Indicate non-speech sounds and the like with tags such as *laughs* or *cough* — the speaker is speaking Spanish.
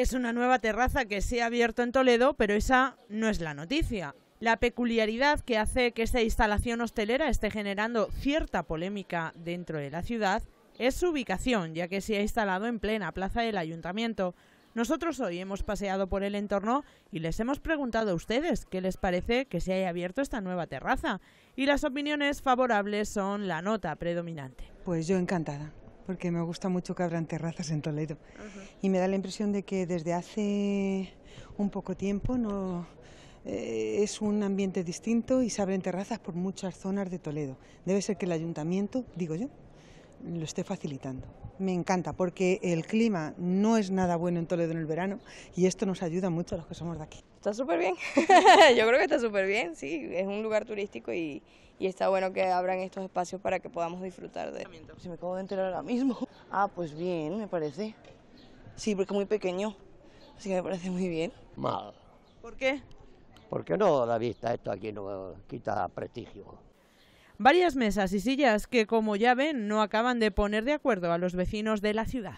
es una nueva terraza que se ha abierto en Toledo, pero esa no es la noticia. La peculiaridad que hace que esta instalación hostelera esté generando cierta polémica dentro de la ciudad es su ubicación, ya que se ha instalado en plena plaza del ayuntamiento. Nosotros hoy hemos paseado por el entorno y les hemos preguntado a ustedes qué les parece que se haya abierto esta nueva terraza. Y las opiniones favorables son la nota predominante. Pues yo encantada porque me gusta mucho que abran terrazas en Toledo. Y me da la impresión de que desde hace un poco tiempo no, eh, es un ambiente distinto y se abren terrazas por muchas zonas de Toledo. Debe ser que el ayuntamiento, digo yo, lo esté facilitando. Me encanta porque el clima no es nada bueno en Toledo en el verano y esto nos ayuda mucho a los que somos de aquí. Está súper bien, *laughs* yo creo que está súper bien, sí, es un lugar turístico y, y, está bueno que abran estos espacios para que podamos disfrutar de... Si me acabo de enterar ahora mismo. Ah, pues bien, me parece. Sí, porque es muy pequeño, así que me parece muy bien. Mal. ¿Por qué? Porque no, la vista, esto aquí no quita prestigio. Varias mesas y sillas que, como ya ven, no acaban de poner de acuerdo a los vecinos de la ciudad.